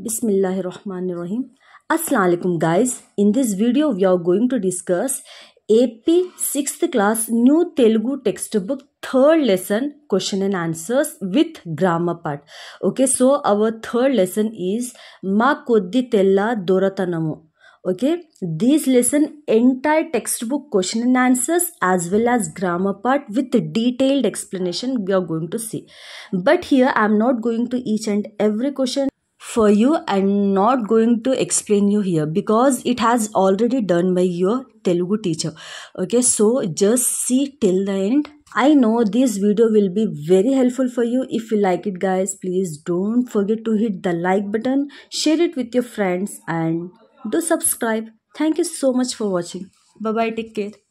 Bismillahirrahmanirrahim. Assalamualaikum guys. In this video we are going to discuss AP 6th class new Telugu textbook third lesson question and answers with grammar part. Okay, so our third lesson is Ma Koddi Tella Doratanamu okay this lesson entire textbook question and answers as well as grammar part with detailed explanation we are going to see but here i am not going to each and every question for you i'm not going to explain you here because it has already done by your telugu teacher okay so just see till the end I know this video will be very helpful for you. If you like it guys, please don't forget to hit the like button, share it with your friends and do subscribe. Thank you so much for watching. Bye-bye. Take care.